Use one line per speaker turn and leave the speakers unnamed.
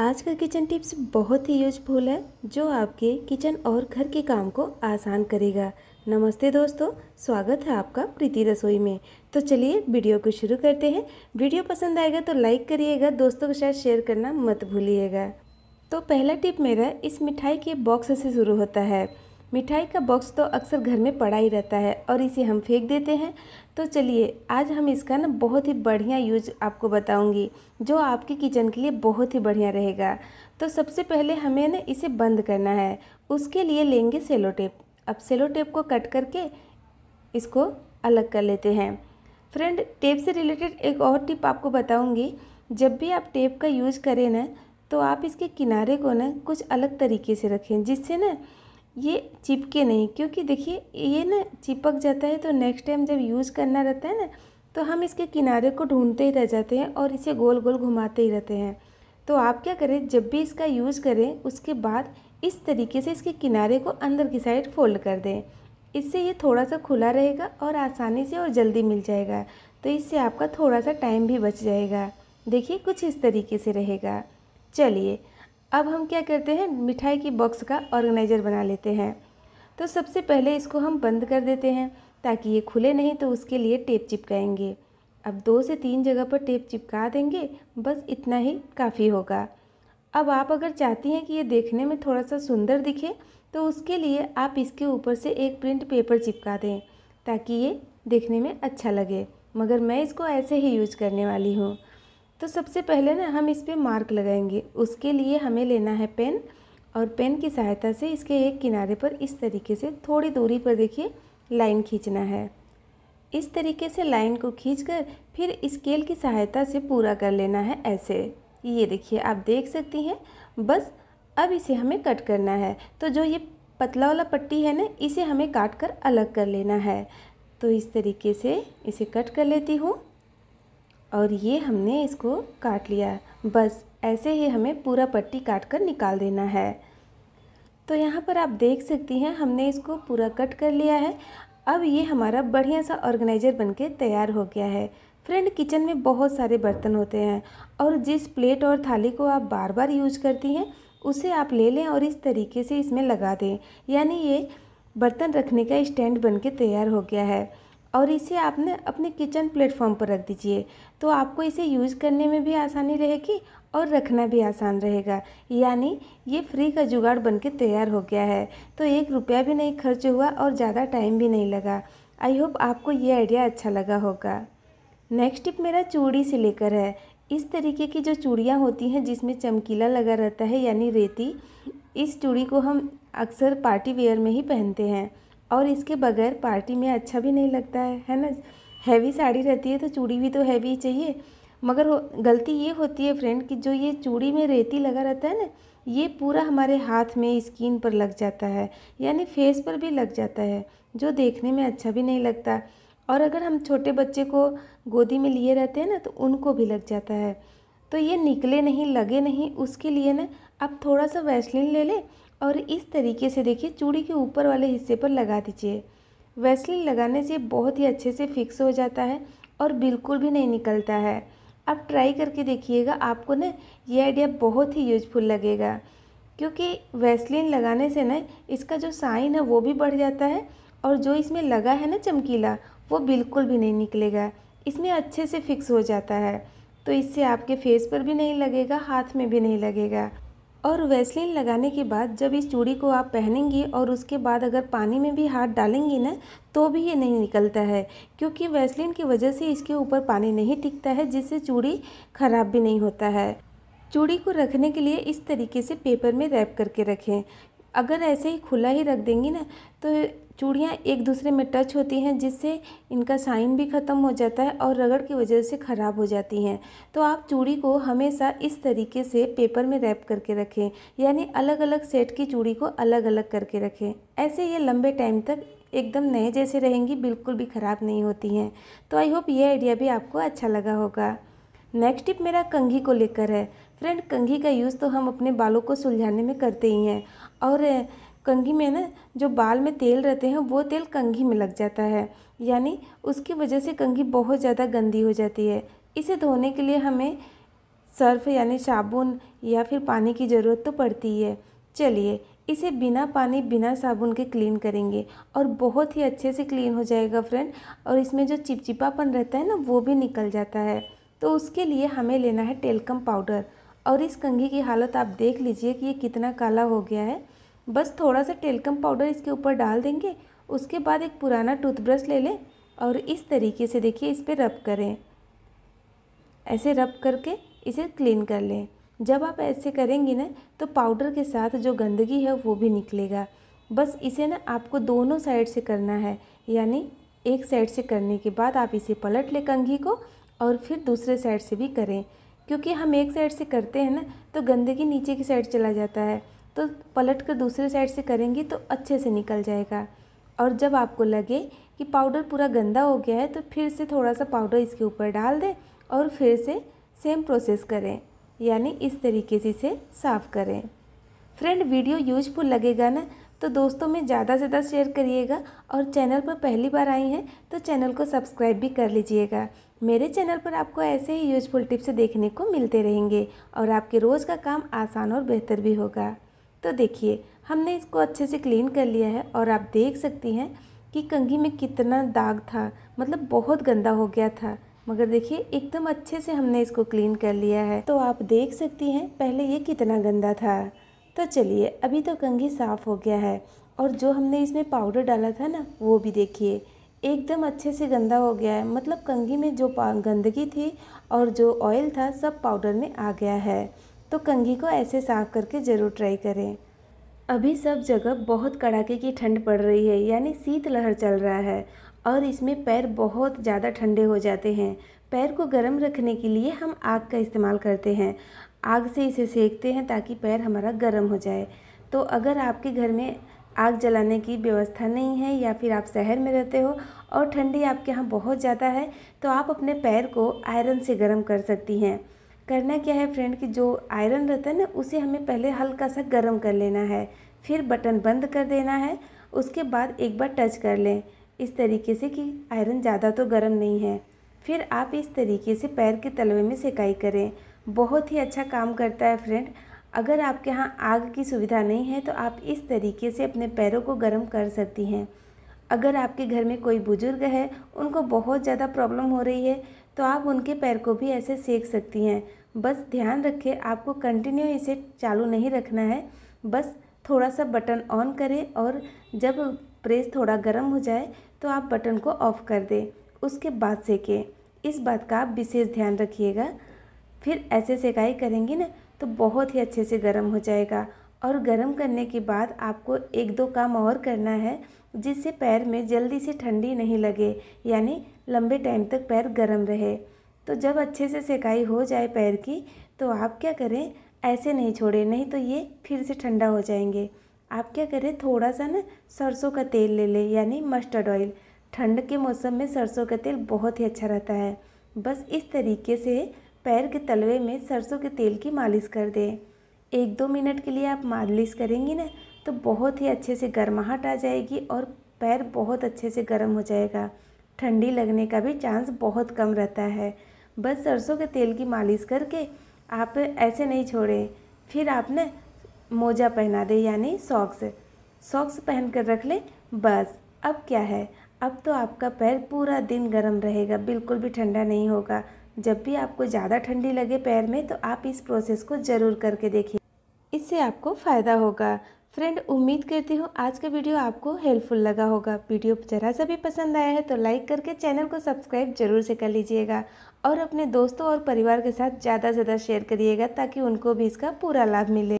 आज का kitchen tips बहुत ही यूजफुल है जो आपके किचन और घर के काम को आसान करेगा नमस्ते दोस्तों स्वागत है आपका प्रीति रसोई में तो चलिए वीडियो को शुरू करते हैं वीडियो पसंद आएगा तो लाइक करिएगा दोस्तों के साथ शेयर करना मत भूलिएगा तो पहला टिप मेरा इस मिठाई के बॉक्स से शुरू होता है मिठाई का बॉक्स तो अक्सर घर में पड़ा ही रहता है और इसे हम फेंक देते हैं तो चलिए आज हम इसका ना बहुत ही बढ़िया यूज आपको बताऊंगी जो आपके किचन के लिए बहुत ही बढ़िया रहेगा तो सबसे पहले हमें ना इसे बंद करना है उसके लिए लेंगे सेलो टेप अब सेलो टेप को कट करके इसको अलग कर लेते हैं फ्रेंड टेप से रिलेटेड एक और टिप आपको बताऊँगी जब भी आप टेप का यूज करें ना तो आप इसके किनारे को न कुछ अलग तरीके से रखें जिससे ना ये चिपके नहीं क्योंकि देखिए ये ना चिपक जाता है तो नेक्स्ट टाइम जब यूज़ करना रहता है ना तो हम इसके किनारे को ढूंढते ही रह जाते हैं और इसे गोल गोल घुमाते ही रहते हैं तो आप क्या करें जब भी इसका यूज़ करें उसके बाद इस तरीके से इसके किनारे को अंदर की साइड फोल्ड कर दें इससे ये थोड़ा सा खुला रहेगा और आसानी से और जल्दी मिल जाएगा तो इससे आपका थोड़ा सा टाइम भी बच जाएगा देखिए कुछ इस तरीके से रहेगा चलिए अब हम क्या करते हैं मिठाई की बॉक्स का ऑर्गेनाइज़र बना लेते हैं तो सबसे पहले इसको हम बंद कर देते हैं ताकि ये खुले नहीं तो उसके लिए टेप चिपकाएंगे अब दो से तीन जगह पर टेप चिपका देंगे बस इतना ही काफ़ी होगा अब आप अगर चाहती हैं कि ये देखने में थोड़ा सा सुंदर दिखे तो उसके लिए आप इसके ऊपर से एक प्रिंट पेपर चिपका दें ताकि ये देखने में अच्छा लगे मगर मैं इसको ऐसे ही यूज करने वाली हूँ तो सबसे पहले ना हम इस पर मार्क लगाएंगे उसके लिए हमें लेना है पेन और पेन की सहायता से इसके एक किनारे पर इस तरीके से थोड़ी दूरी पर देखिए लाइन खींचना है इस तरीके से लाइन को खींचकर फिर स्केल की सहायता से पूरा कर लेना है ऐसे ये देखिए आप देख सकती हैं बस अब इसे हमें कट करना है तो जो ये पतला वाला पट्टी है ना इसे हमें काट कर अलग कर लेना है तो इस तरीके से इसे कट कर लेती हूँ और ये हमने इसको काट लिया बस ऐसे ही हमें पूरा पट्टी काट कर निकाल देना है तो यहाँ पर आप देख सकती हैं हमने इसको पूरा कट कर लिया है अब ये हमारा बढ़िया सा ऑर्गेनाइज़र बनके तैयार हो गया है फ्रेंड किचन में बहुत सारे बर्तन होते हैं और जिस प्लेट और थाली को आप बार बार यूज करती हैं उसे आप ले लें और इस तरीके से इसमें लगा दें यानी ये बर्तन रखने का स्टैंड के तैयार हो गया है और इसे आपने अपने किचन प्लेटफॉर्म पर रख दीजिए तो आपको इसे यूज़ करने में भी आसानी रहेगी और रखना भी आसान रहेगा यानी ये फ्री का जुगाड़ बन के तैयार हो गया है तो एक रुपया भी नहीं खर्च हुआ और ज़्यादा टाइम भी नहीं लगा आई होप आपको ये आइडिया अच्छा लगा होगा नेक्स्ट टिप मेरा चूड़ी से लेकर है इस तरीके की जो चूड़ियाँ होती हैं जिसमें चमकीला लगा रहता है यानी रेती इस चूड़ी को हम अक्सर पार्टी वेयर में ही पहनते हैं और इसके बगैर पार्टी में अच्छा भी नहीं लगता है है ना हैवी साड़ी रहती है तो चूड़ी भी तो हैवी चाहिए मगर गलती ये होती है फ्रेंड कि जो ये चूड़ी में रेती लगा रहता है ना ये पूरा हमारे हाथ में स्किन पर लग जाता है यानी फेस पर भी लग जाता है जो देखने में अच्छा भी नहीं लगता और अगर हम छोटे बच्चे को गोदी में लिए रहते हैं ना तो उनको भी लग जाता है तो ये निकले नहीं लगे नहीं उसके लिए ना आप थोड़ा सा वैसलिन ले लें और इस तरीके से देखिए चूड़ी के ऊपर वाले हिस्से पर लगा दीजिए वैसलिन लगाने से बहुत ही अच्छे से फिक्स हो जाता है और बिल्कुल भी नहीं निकलता है आप ट्राई करके देखिएगा आपको ना ये आइडिया बहुत ही यूजफुल लगेगा क्योंकि वैसलिन लगाने से ना इसका जो साइन है वो भी बढ़ जाता है और जो इसमें लगा है ना चमकीला वो बिल्कुल भी नहीं निकलेगा इसमें अच्छे से फिक्स हो जाता है तो इससे आपके फेस पर भी नहीं लगेगा हाथ में भी नहीं लगेगा और वैसलिन लगाने के बाद जब इस चूड़ी को आप पहनेंगी और उसके बाद अगर पानी में भी हाथ डालेंगी ना तो भी ये नहीं निकलता है क्योंकि वैसलिन की वजह से इसके ऊपर पानी नहीं टिकता है जिससे चूड़ी ख़राब भी नहीं होता है चूड़ी को रखने के लिए इस तरीके से पेपर में रैप करके रखें अगर ऐसे ही खुला ही रख देंगी ना तो चूड़ियाँ एक दूसरे में टच होती हैं जिससे इनका साइन भी ख़त्म हो जाता है और रगड़ की वजह से ख़राब हो जाती हैं तो आप चूड़ी को हमेशा इस तरीके से पेपर में रैप करके रखें यानी अलग अलग सेट की चूड़ी को अलग अलग करके रखें ऐसे ये लंबे टाइम तक एकदम नए जैसे रहेंगी बिल्कुल भी ख़राब नहीं होती हैं तो आई होप ये आइडिया भी आपको अच्छा लगा होगा नेक्स्ट टिप मेरा कंघी को लेकर है फ्रेंड कंघी का यूज़ तो हम अपने बालों को सुलझाने में करते ही हैं और कंघी में ना जो बाल में तेल रहते हैं वो तेल कंघी में लग जाता है यानी उसकी वजह से कंघी बहुत ज़्यादा गंदी हो जाती है इसे धोने के लिए हमें सर्फ यानी साबुन या फिर पानी की ज़रूरत तो पड़ती है चलिए इसे बिना पानी बिना साबुन के क्लीन करेंगे और बहुत ही अच्छे से क्लीन हो जाएगा फ्रेंड और इसमें जो चिपचिपापन रहता है ना वो भी निकल जाता है तो उसके लिए हमें लेना है टेलकम पाउडर और इस कंघी की हालत आप देख लीजिए कि ये कितना काला हो गया है बस थोड़ा सा टेलकम पाउडर इसके ऊपर डाल देंगे उसके बाद एक पुराना टूथब्रश ले लें और इस तरीके से देखिए इस पर रब करें ऐसे रब करके इसे क्लीन कर लें जब आप ऐसे करेंगी ना तो पाउडर के साथ जो गंदगी है वो भी निकलेगा बस इसे ना आपको दोनों साइड से करना है यानी एक साइड से करने के बाद आप इसे पलट लें कंघी को और फिर दूसरे साइड से भी करें क्योंकि हम एक साइड से करते हैं ना तो गंदगी नीचे की साइड चला जाता है तो पलट कर दूसरे साइड से करेंगे तो अच्छे से निकल जाएगा और जब आपको लगे कि पाउडर पूरा गंदा हो गया है तो फिर से थोड़ा सा पाउडर इसके ऊपर डाल दें और फिर से सेम प्रोसेस करें यानी इस तरीके से इसे साफ़ करें फ्रेंड वीडियो यूजफुल लगेगा ना तो दोस्तों में ज़्यादा से ज़्यादा शेयर करिएगा और चैनल पर पहली बार आई हैं तो चैनल को सब्सक्राइब भी कर लीजिएगा मेरे चैनल पर आपको ऐसे ही यूजफुल टिप्स देखने को मिलते रहेंगे और आपके रोज़ का काम आसान और बेहतर भी होगा तो देखिए हमने इसको अच्छे से क्लीन कर लिया है और आप देख सकती हैं कि कंघी में कितना दाग था मतलब बहुत गंदा हो गया था मगर देखिए एकदम अच्छे से हमने इसको क्लीन कर लिया है तो आप देख सकती हैं पहले ये कितना गंदा था तो चलिए अभी तो कंघी साफ़ हो गया है और जो हमने इसमें पाउडर डाला था ना वो भी देखिए एकदम अच्छे से गंदा हो गया है मतलब कंघी में जो गंदगी थी और जो ऑयल था सब पाउडर में आ गया है तो कंघी को ऐसे साफ़ करके ज़रूर ट्राई करें अभी सब जगह बहुत कड़ाके की ठंड पड़ रही है यानी शीतलहर चल रहा है और इसमें पैर बहुत ज़्यादा ठंडे हो जाते हैं पैर को गर्म रखने के लिए हम आग का इस्तेमाल करते हैं आग से इसे सेकते हैं ताकि पैर हमारा गर्म हो जाए तो अगर आपके घर में आग जलाने की व्यवस्था नहीं है या फिर आप शहर में रहते हो और ठंडी आपके यहाँ बहुत ज़्यादा है तो आप अपने पैर को आयरन से गर्म कर सकती हैं करना क्या है फ्रेंड कि जो आयरन रहता है ना उसे हमें पहले हल्का सा गर्म कर लेना है फिर बटन बंद कर देना है उसके बाद एक बार टच कर लें इस तरीके से कि आयरन ज़्यादा तो गर्म नहीं है फिर आप इस तरीके से पैर के तलवे में सिकाई करें बहुत ही अच्छा काम करता है फ्रेंड अगर आपके यहाँ आग की सुविधा नहीं है तो आप इस तरीके से अपने पैरों को गर्म कर सकती हैं अगर आपके घर में कोई बुज़ुर्ग है उनको बहुत ज़्यादा प्रॉब्लम हो रही है तो आप उनके पैर को भी ऐसे सेक सकती हैं बस ध्यान रखें आपको कंटिन्यू इसे चालू नहीं रखना है बस थोड़ा सा बटन ऑन करें और जब प्रेस थोड़ा गर्म हो जाए तो आप बटन को ऑफ़ कर दें उसके बाद सेकें इस बात का आप विशेष ध्यान रखिएगा फिर ऐसे सेकाई करेंगी ना तो बहुत ही अच्छे से गर्म हो जाएगा और गर्म करने के बाद आपको एक दो काम और करना है जिससे पैर में जल्दी से ठंडी नहीं लगे यानी लंबे टाइम तक पैर गर्म रहे तो जब अच्छे से सेकाई हो जाए पैर की तो आप क्या करें ऐसे नहीं छोड़ें नहीं तो ये फिर से ठंडा हो जाएंगे आप क्या करें थोड़ा सा ना सरसों का तेल ले लें यानी मस्टर्ड ऑयल ठंड के मौसम में सरसों का तेल बहुत ही अच्छा रहता है बस इस तरीके से पैर के तलवे में सरसों के तेल की मालिश कर दें एक दो मिनट के लिए आप मालिश करेंगी ना तो बहुत ही अच्छे से गर्माहट आ जाएगी और पैर बहुत अच्छे से गर्म हो जाएगा ठंडी लगने का भी चांस बहुत कम रहता है बस सरसों के तेल की मालिश करके आप ऐसे नहीं छोड़े फिर आपने मोजा पहना दे यानी सॉक्स सॉक्स पहन कर रख ले बस अब क्या है अब तो आपका पैर पूरा दिन गर्म रहेगा बिल्कुल भी ठंडा नहीं होगा जब भी आपको ज़्यादा ठंडी लगे पैर में तो आप इस प्रोसेस को ज़रूर करके देखिए इससे आपको फ़ायदा होगा फ्रेंड उम्मीद करती हूँ आज का वीडियो आपको हेल्पफुल लगा होगा वीडियो जरा सा भी पसंद आया है तो लाइक करके चैनल को सब्सक्राइब जरूर से कर लीजिएगा और अपने दोस्तों और परिवार के साथ ज़्यादा से ज़्यादा शेयर करिएगा ताकि उनको भी इसका पूरा लाभ मिले